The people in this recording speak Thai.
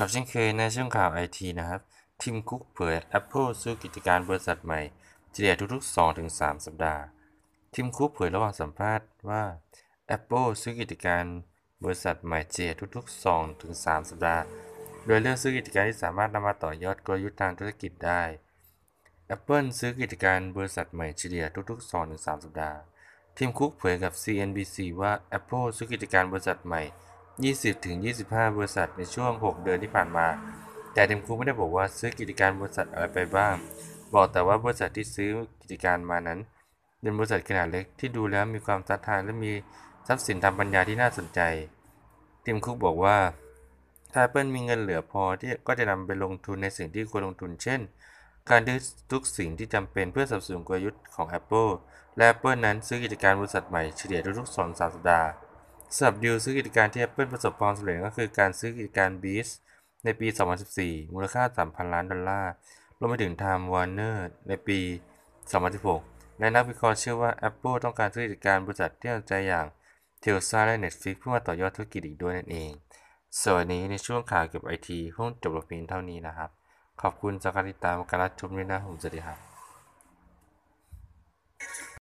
ครับเช่นเคยในช่วงข่าวไอทีนะครับทีมคุกเผย Apple ซื้อกิจการบริษัทใหม่เฉลี่ยทุก ๆ2-3สัปดาห์ทีมคุกเผยระหว่างสัมภาษณ์ว่า Apple ซื้อกิจการบริษัทใหม่เฉลี่ยทุกๆ 2-3 สัปดาห์ โดยเลือกซื้อกิจการที่สามารถนำมาต่อยอดกลยุทธ์ทางธุรกิจได้ Apple ซื้อกิจการบริษัทใหม่เฉลี่ยทุกๆ2-3สัปดาห์ ทีมคุกเผยกับ CNBC ว่า Apple ซื้อกิจการบริษัทใหม่20-25 บริษัทในช่วง 6 เดือนที่ผ่านมา แต่เทมคูไม่ได้บอกว่าซื้อกิจการบริษัทอะไรไปบ้าง บอกแต่ว่าบริษัทที่ซื้อกิจการมานั้น เป็นบริษัทขนาดเล็กที่ดูแล้วมีความท้าทายและมีทรัพย์สินทางปัญญาที่น่าสนใจทิมคุกบอกว่า ถ้าเปิลมีเงินเหลือพอที่ก็จะนำไปลงทุนในสิ่งที่ควรลงทุน เช่น การซื้อทุกสิ่งที่จำเป็นเพื่อสับสนกลยุทธ์ของ Apple และ Apple นั้นซื้อกิจการบริษัทใหม่เฉลี่ยทุกๆสองสัปดาห์สำหรับดิวซื้อกิจการที่ Apple ประสบความสำเร็จก็คือการซื้อกิจการ Beats ในปี 2014 มูลค่า 3,000 ล้านดอลลาร์รวมไปถึง Time Warner ในปี 2016และนักวิเคราะห์เชื่อว่า Apple ต้องการซื้อกิจการบริษัทที่สนใจอย่าง Tesla และ Netflix เพื่อมาต่อยอดธุรกิจอีกด้วยนั่นเอง ส่วนนี้ในช่วงข่าวเกี่ยวกับไอทีคงจบลงเพียงเท่านี้นะครับขอบคุณสักการติดตามการรับชมด้วยนะผมสวัสดีครับ